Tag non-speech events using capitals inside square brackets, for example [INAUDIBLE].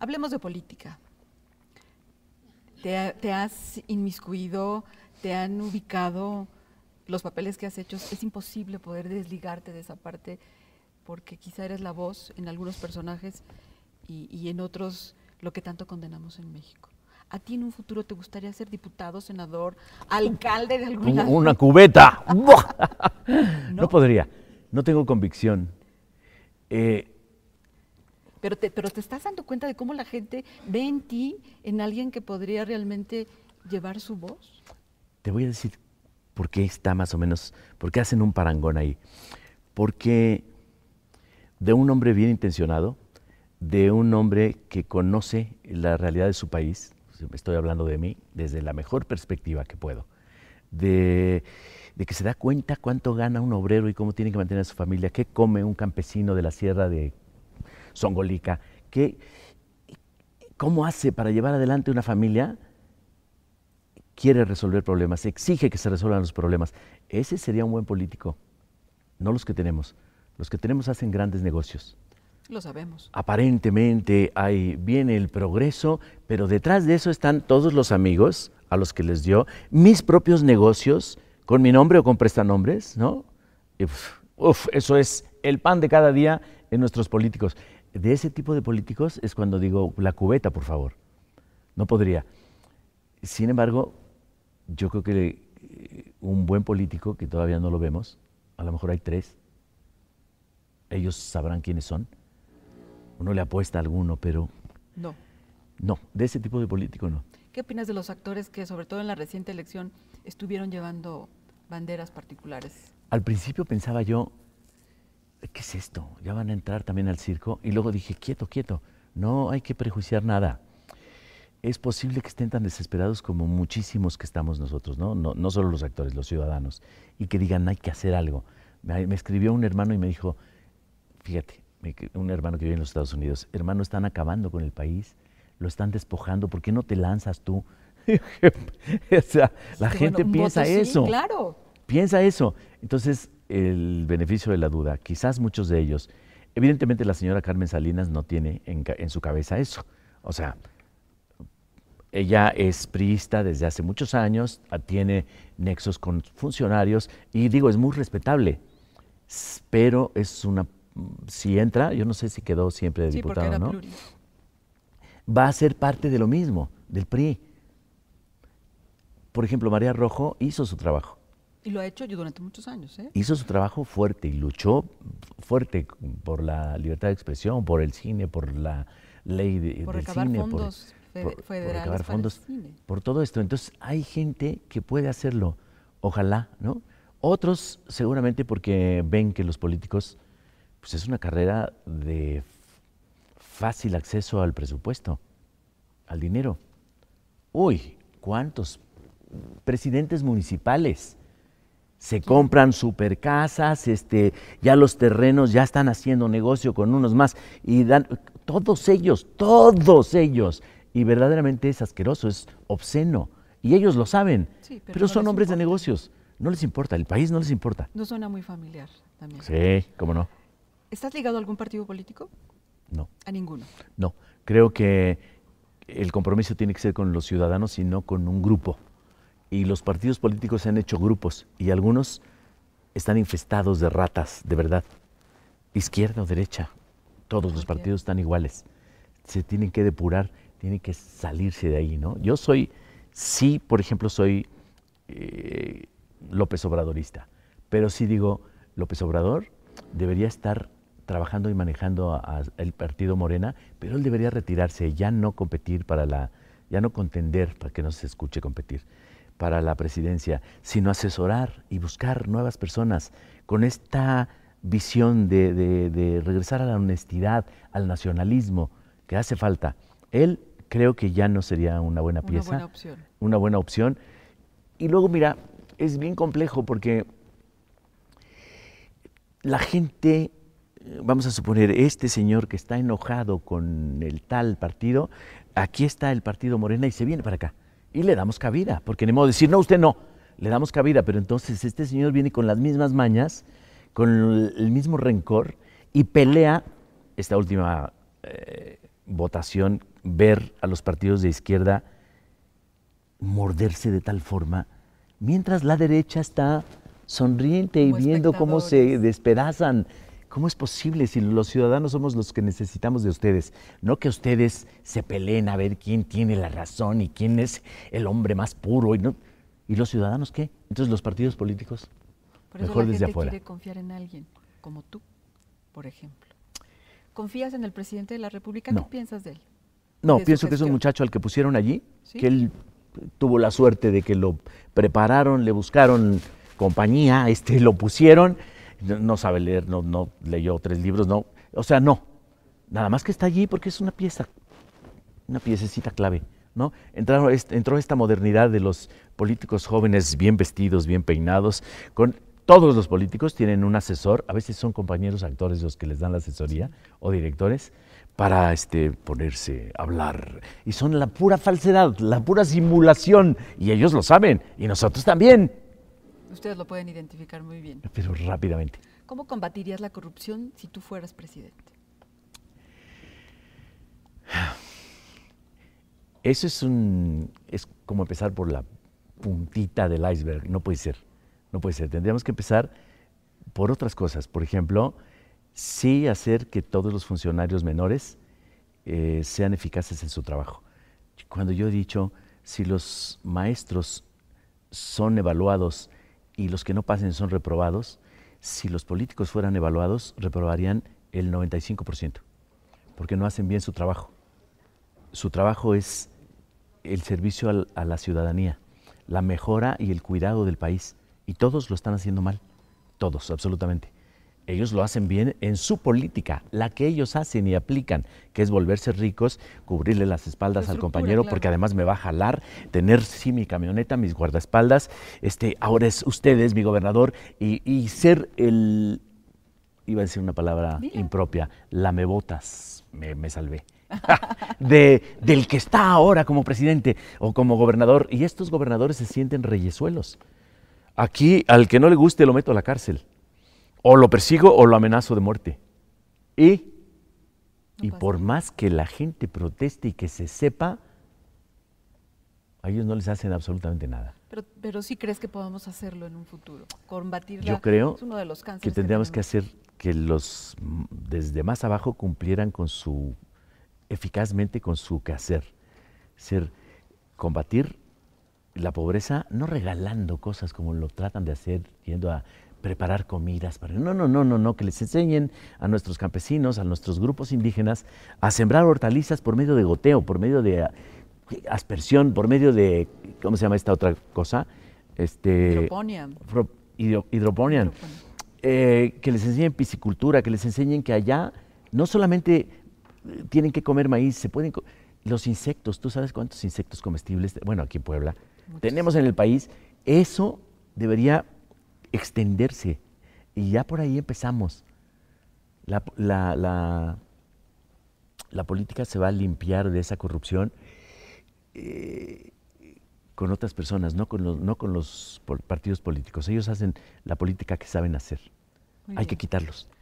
Hablemos de política. Te, has inmiscuido, te han ubicado los papeles que has hecho. Es imposible poder desligarte de esa parte porque quizá eres la voz en algunos personajes y, en otros lo que tanto condenamos en México. ¿A ti en un futuro te gustaría ser diputado, senador, alcalde de alguna... Una cubeta. [LAUGHS] [LAUGHS] no. podría. No tengo convicción. Eh, pero te, estás dando cuenta de cómo la gente ve en ti, en alguien que podría realmente llevar su voz. Te voy a decir por qué está más o menos, por qué hacen un parangón ahí. Porque de un hombre bien intencionado, de un hombre que conoce la realidad de su país, estoy hablando de mí, desde la mejor perspectiva que puedo, de, de, que se da cuenta cuánto gana un obrero y cómo tiene que mantener a su familia, qué come un campesino de la sierra de Songolica, que, ¿cómo hace para llevar adelante una familia? Quiere resolver problemas, exige que se resuelvan los problemas. Ese sería un buen político, no los que tenemos. Los que tenemos hacen grandes negocios. Lo sabemos. Aparentemente ahí viene el progreso, pero detrás de eso están todos los amigos a los que les dio, mis propios negocios, con mi nombre o con prestanombres, ¿no? eso es el pan de cada día en nuestros políticos de ese tipo de políticos es cuando digo, la cubeta, por favor. No podría. Sin embargo, yo creo que eh, un buen político, que todavía no lo vemos, a lo mejor hay tres, ellos sabrán quiénes son. Uno le apuesta a alguno, pero... No. No, de ese tipo de político no. ¿Qué opinas de los actores que, sobre todo en la reciente elección, estuvieron llevando banderas particulares? Al principio pensaba yo, ¿qué es esto? Ya van a entrar también al circo. Y luego dije, quieto, quieto, no hay que prejuiciar nada. Es posible que estén tan desesperados como muchísimos que estamos nosotros, ¿no? No, solo los actores, los ciudadanos, y que digan, hay que hacer algo. Me, escribió un hermano y me dijo, fíjate, un hermano que vive en los Estados Unidos, hermano, están acabando con el país, lo están despojando, ¿por qué no te lanzas tú? [LAUGHS] o sea, la gente piensa eso. claro. Piensa eso. Entonces, el beneficio de la duda, quizás muchos de ellos, evidentemente la señora Carmen Salinas no tiene en, en su cabeza eso. O sea, ella es priista desde hace muchos años, ah, tiene nexos con funcionarios y digo, es muy respetable, pero es una, mm, si entra, yo no sé si quedó siempre de diputado, ¿no? Va a ser parte de lo mismo, del PRI. Por ejemplo, María Rojo hizo su trabajo y lo ha hecho yo durante muchos años. ¿eh? Hizo su trabajo fuerte y luchó fuerte por la libertad de expresión, por el cine, por la ley de, del cine, fondos por, por acabar fondos, por todo esto. Entonces hay gente que puede hacerlo, ojalá, ¿no? Otros seguramente porque ven que los políticos, pues es una carrera de fácil acceso al presupuesto, al dinero. Uy, ¿cuántos presidentes municipales? Se compran supercasas, este, ya los terrenos ya están haciendo negocio con unos más y dan todos ellos, todos ellos. Y verdaderamente es asqueroso, es obsceno. Y ellos lo saben, pero, son hombres de negocios. No les importa, el país no les importa. No suena muy familiar también. Sí, cómo no. ¿Estás ligado a algún partido político? No. ¿A ninguno? No. Creo que el compromiso tiene que ser con los ciudadanos y no con un grupo y los partidos políticos se han hecho grupos y algunos están infestados de ratas, de verdad. Izquierda o derecha, todos los partidos están iguales. Se tienen que depurar, tienen que salirse de ahí, ¿no? Yo soy, sí, por ejemplo, soy eh, López Obradorista, pero sí digo, López Obrador debería estar trabajando y manejando el partido Morena, pero él debería retirarse, ya no competir para la, ya no contender para que no se escuche competir para la presidencia, sino asesorar y buscar nuevas personas con esta visión de, regresar a la honestidad, al nacionalismo que hace falta. Él creo que ya no sería una buena pieza. Una buena opción. Y luego, mira, es bien complejo porque la gente, vamos a suponer, este señor que está enojado con el tal partido, aquí está el partido Morena y se viene para acá. Y le damos cabida, porque ni modo de decir, no, usted no, le damos cabida, pero entonces este señor viene con las mismas mañas, con el mismo rencor y pelea esta última eh, votación, ver a los partidos de izquierda morderse de tal forma, mientras la derecha está sonriente y viendo cómo se despedazan ¿Cómo es posible si los ciudadanos somos los que necesitamos de ustedes? No que ustedes se peleen a ver quién tiene la razón y quién es el hombre más puro. ¿Y, no. ¿Y los ciudadanos qué? Entonces los partidos políticos, mejor la gente desde afuera. quiere confiar en alguien, como tú, por ejemplo. ¿Confías en el presidente de la República? No. ¿Qué piensas de él? No, pienso que es un muchacho al que pusieron allí, que él tuvo la suerte de que lo prepararon, le buscaron compañía, este, lo pusieron no sabe leer, no, no leyó tres libros, no. O sea, no. Nada más que está allí porque es una pieza, una piececita clave. ¿no? Entró, entró esta modernidad de los políticos jóvenes bien vestidos, bien peinados, con todos los políticos tienen un asesor, a veces son compañeros actores los que les dan la asesoría o directores para este ponerse a hablar y son la pura falsedad, la pura simulación y ellos lo saben y nosotros también. Ustedes lo pueden identificar muy bien. Pero rápidamente. ¿Cómo combatirías la corrupción si tú fueras presidente? Eso es un es como empezar por la puntita del iceberg, no puede ser. No puede ser, tendríamos que empezar por otras cosas, por ejemplo, sí hacer que todos los funcionarios menores eh, sean eficaces en su trabajo. Cuando yo he dicho, si los maestros son evaluados y los que no pasen son reprobados, si los políticos fueran evaluados, reprobarían el 95%, porque no hacen bien su trabajo. Su trabajo es el servicio a la ciudadanía, la mejora y el cuidado del país, y todos lo están haciendo mal, todos, absolutamente ellos lo hacen bien en su política, la que ellos hacen y aplican, que es volverse ricos, cubrirle las espaldas al compañero, porque además me va a jalar, tener sí mi camioneta, mis guardaespaldas, este, ahora es ustedes, mi gobernador, y, ser el, iba a decir una palabra impropia, la me, me salvé. [LAUGHS] de, del que está ahora como presidente o como gobernador. Y estos gobernadores se sienten reyesuelos. Aquí, al que no le guste, lo meto a la cárcel o lo persigo o lo amenazo de muerte. Y, por más que la gente proteste y que se sepa, a ellos no les hacen absolutamente nada. Pero, pero sí crees que podamos hacerlo en un futuro, combatir Yo creo es uno de los que tendríamos que, hacer que los desde más abajo cumplieran con su eficazmente con su quehacer, ser combatir la pobreza no regalando cosas como lo tratan de hacer yendo a preparar comidas. Para... No, no, no, no, no, que les enseñen a nuestros campesinos, a nuestros grupos indígenas, a sembrar hortalizas por medio de goteo, por medio de eh, aspersión, por medio de, ¿cómo se llama esta otra cosa? Este, Hidroponía, eh, que les enseñen piscicultura, que les enseñen que allá no solamente eh, tienen que comer maíz, se pueden... los insectos, ¿tú sabes cuántos insectos comestibles? Bueno, aquí en Puebla, tenemos en el país, eso debería extenderse. Y ya por ahí empezamos. La, la, la, política se va a limpiar de esa corrupción eh, con otras personas, no con, los, no con los partidos políticos. Ellos hacen la política que saben hacer. Hay que quitarlos.